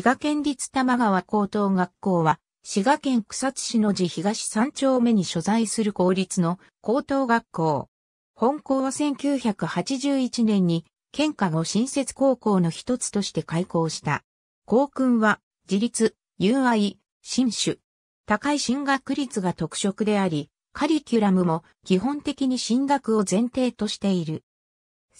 滋賀県立玉川高等学校は、滋賀県草津市の地東三丁目に所在する公立の高等学校。本校は1981年に、県下の新設高校の一つとして開校した。校訓は、自立、友愛、新種。高い進学率が特色であり、カリキュラムも基本的に進学を前提としている。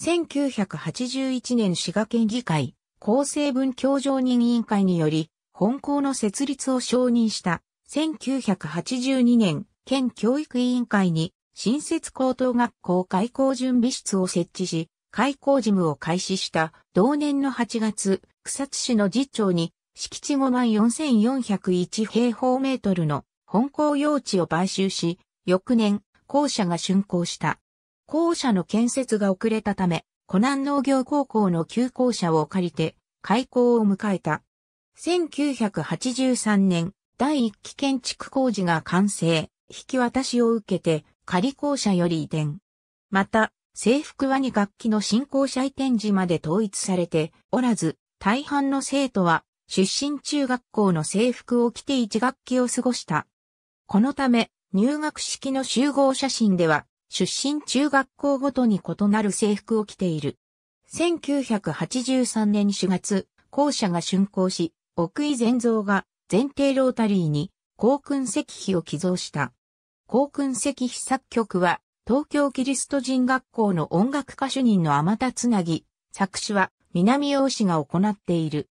1981年滋賀県議会、厚生文教常任委員会により、本校の設立を承認した1982年、県教育委員会に新設高等学校開校準備室を設置し、開校事務を開始した同年の8月、草津市の実庁に敷地5万4401平方メートルの本校用地を買収し、翌年、校舎が竣工した。校舎の建設が遅れたため、湖南農業高校の旧校舎を借りて開校を迎えた。1983年、第一期建築工事が完成、引き渡しを受けて仮校舎より移転。また、制服は2学期の新校舎移転時まで統一されておらず、大半の生徒は出身中学校の制服を着て1学期を過ごした。このため、入学式の集合写真では、出身中学校ごとに異なる制服を着ている。1983年4月、校舎が竣工し、奥井善蔵が前提ロータリーに航訓石碑を寄贈した。航訓石碑作曲は、東京キリスト人学校の音楽歌手人の天田つなぎ、作詞は南洋氏が行っている。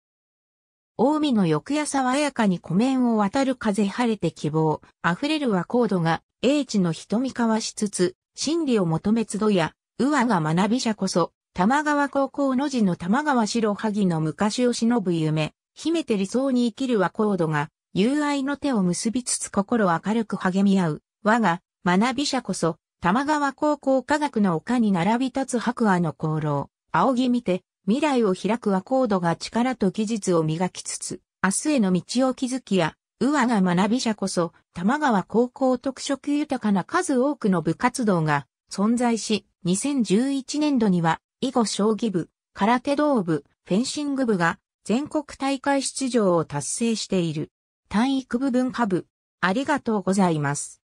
大海の翌朝爽やかに湖面を渡る風晴れて希望、溢れるはコードが、英知の瞳交わしつつ、真理を求めどや、うわが学び者こそ、玉川高校の字の玉川白萩の昔を忍ぶ夢、秘めて理想に生きる和コードが、友愛の手を結びつつ心明るく励み合う、我が、学び者こそ、玉川高校科学の丘に並び立つ白亜の功労、仰ぎ見て、未来を開く和コードが力と技術を磨きつつ、明日への道を築きや、ウ和が学び者こそ、玉川高校特色豊かな数多くの部活動が存在し、2011年度には、囲碁将棋部、空手道部、フェンシング部が全国大会出場を達成している。体育部文化部、ありがとうございます。